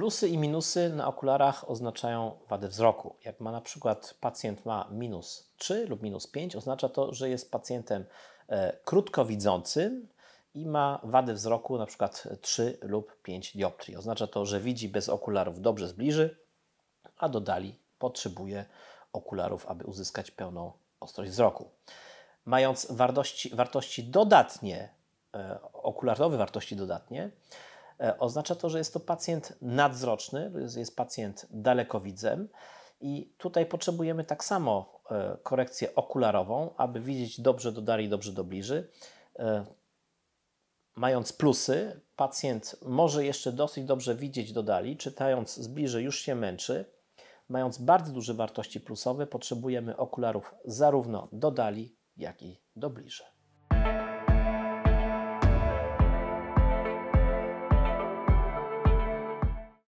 Plusy i minusy na okularach oznaczają wady wzroku. Jak ma na przykład pacjent ma minus 3 lub minus 5, oznacza to, że jest pacjentem e, krótkowidzącym i ma wady wzroku na przykład 3 lub 5 dioptrii. Oznacza to, że widzi bez okularów dobrze zbliży, a dodali potrzebuje okularów, aby uzyskać pełną ostrość wzroku. Mając wartości, wartości dodatnie, e, okularowe wartości dodatnie, E, oznacza to, że jest to pacjent nadzroczny, jest pacjent dalekowidzem i tutaj potrzebujemy tak samo e, korekcję okularową, aby widzieć dobrze do dali, dobrze do bliży. E, mając plusy, pacjent może jeszcze dosyć dobrze widzieć do dali, czytając z bliży już się męczy. Mając bardzo duże wartości plusowe, potrzebujemy okularów zarówno do dali, jak i do bliży.